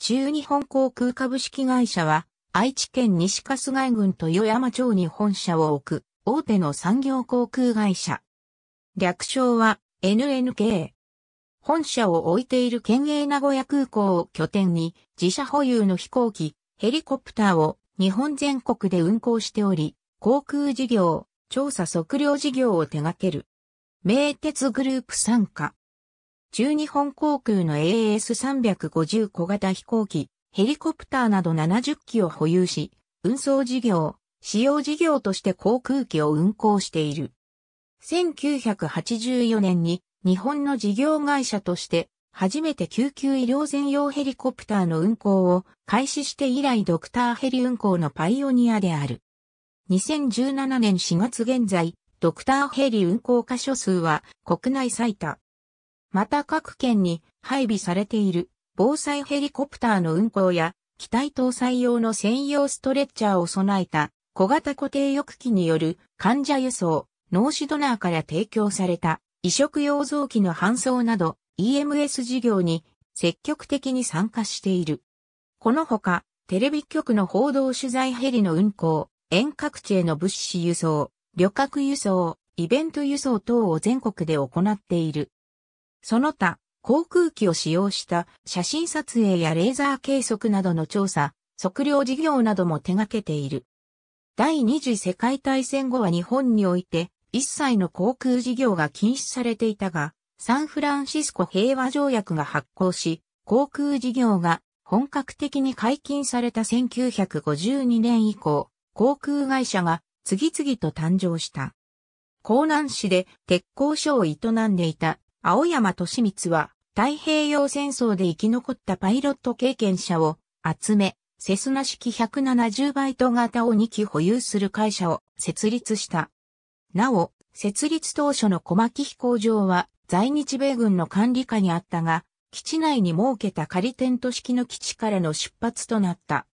中日本航空株式会社は、愛知県西春日郡豊山町に本社を置く、大手の産業航空会社。略称は、NNK。本社を置いている県営名古屋空港を拠点に、自社保有の飛行機、ヘリコプターを日本全国で運航しており、航空事業、調査測量事業を手掛ける。名鉄グループ参加。中日本航空の AS350 小型飛行機、ヘリコプターなど70機を保有し、運送事業、使用事業として航空機を運航している。1984年に日本の事業会社として初めて救急医療専用ヘリコプターの運航を開始して以来ドクターヘリ運航のパイオニアである。2017年4月現在、ドクターヘリ運航箇所数は国内最多。また各県に配備されている防災ヘリコプターの運行や機体搭載用の専用ストレッチャーを備えた小型固定翼機による患者輸送、脳死ドナーから提供された移植用臓器の搬送など EMS 事業に積極的に参加している。このほか、テレビ局の報道取材ヘリの運行、遠隔地への物資輸送、旅客輸送、イベント輸送等を全国で行っている。その他、航空機を使用した写真撮影やレーザー計測などの調査、測量事業なども手掛けている。第二次世界大戦後は日本において一切の航空事業が禁止されていたが、サンフランシスコ平和条約が発効し、航空事業が本格的に解禁された1952年以降、航空会社が次々と誕生した。江南市で鉄工所を営んでいた青山敏光は太平洋戦争で生き残ったパイロット経験者を集め、セスナ式170バイト型を2機保有する会社を設立した。なお、設立当初の小牧飛行場は在日米軍の管理下にあったが、基地内に設けた仮テント式の基地からの出発となった。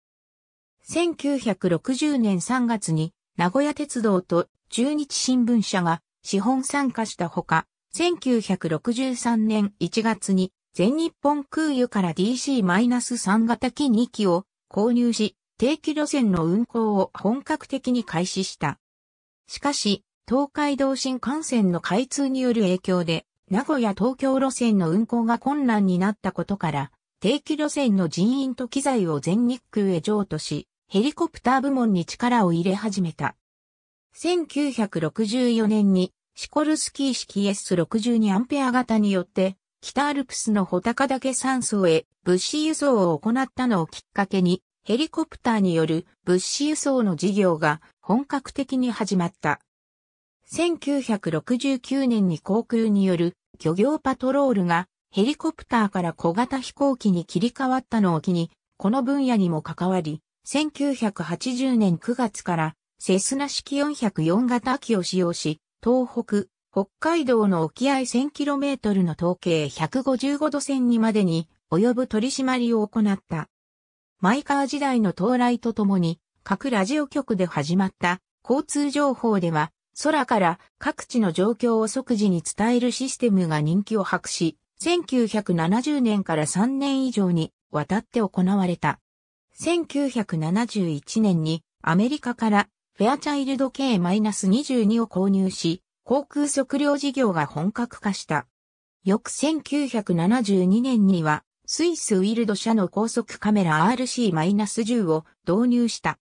1960年3月に名古屋鉄道と中日新聞社が資本参加したほか、1963年1月に全日本空輸から DC-3 型機2機を購入し、定期路線の運行を本格的に開始した。しかし、東海道新幹線の開通による影響で、名古屋東京路線の運行が困難になったことから、定期路線の人員と機材を全日空へ譲渡し、ヘリコプター部門に力を入れ始めた。1964年にシコルスキー式 S62 アンペア型によって、北アルプスの穂高岳山荘へ物資輸送を行ったのをきっかけに、ヘリコプターによる物資輸送の事業が本格的に始まった。1969年に航空による漁業パトロールがヘリコプターから小型飛行機に切り替わったのを機に、この分野にも関わり、1980年9月からセスナ式404型機を使用し、東北、北海道の沖合 1000km の統計155度線にまでに及ぶ取り締まりを行った。マイカー時代の到来とともに、各ラジオ局で始まった交通情報では、空から各地の状況を即時に伝えるシステムが人気を博し、1970年から3年以上にわたって行われた。1971年にアメリカからフェアチャイルド K-22 を購入し、航空測量事業が本格化した。翌1972年には、スイスウィルド社の高速カメラ RC-10 を導入した。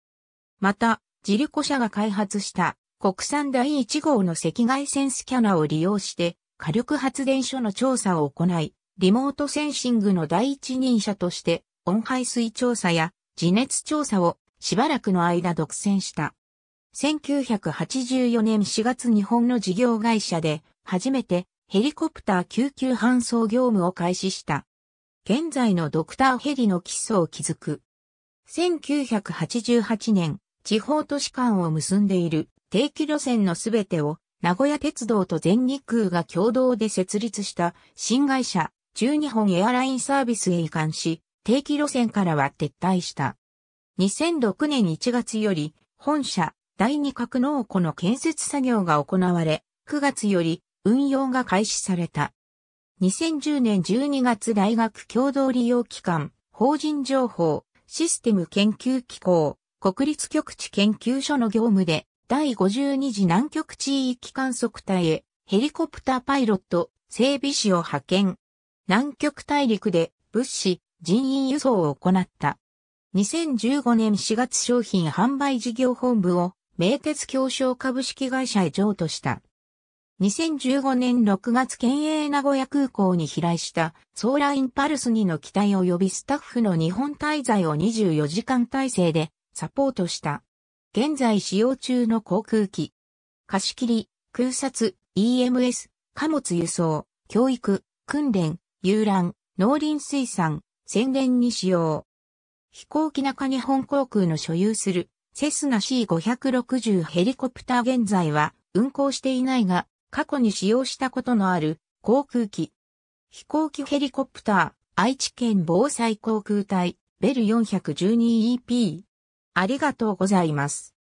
また、ジルコ社が開発した国産第1号の赤外線スキャナを利用して火力発電所の調査を行い、リモートセンシングの第一人者として温排水調査や地熱調査をしばらくの間独占した。1984年4月日本の事業会社で初めてヘリコプター救急搬送業務を開始した。現在のドクターヘリの基礎を築く。1988年、地方都市間を結んでいる定期路線のすべてを名古屋鉄道と全日空が共同で設立した新会社中日本エアラインサービスへ移管し、定期路線からは撤退した。2006年1月より本社第二格納庫の建設作業が行われ、9月より運用が開始された。2010年12月大学共同利用機関、法人情報、システム研究機構、国立局地研究所の業務で、第52次南極地域観測隊へ、ヘリコプターパイロット、整備士を派遣。南極大陸で物資、人員輸送を行った。2015年4月商品販売事業本部を名鉄協商株式会社へ譲渡した。2015年6月県営名古屋空港に飛来したソーラインパルス2の機体及びスタッフの日本滞在を24時間体制でサポートした。現在使用中の航空機。貸切、空撮、EMS、貨物輸送、教育、訓練、遊覧、農林水産、宣伝に使用。飛行機中日本航空の所有するセスナ C560 ヘリコプター現在は運航していないが、過去に使用したことのある航空機。飛行機ヘリコプター、愛知県防災航空隊、ベル 412EP。ありがとうございます。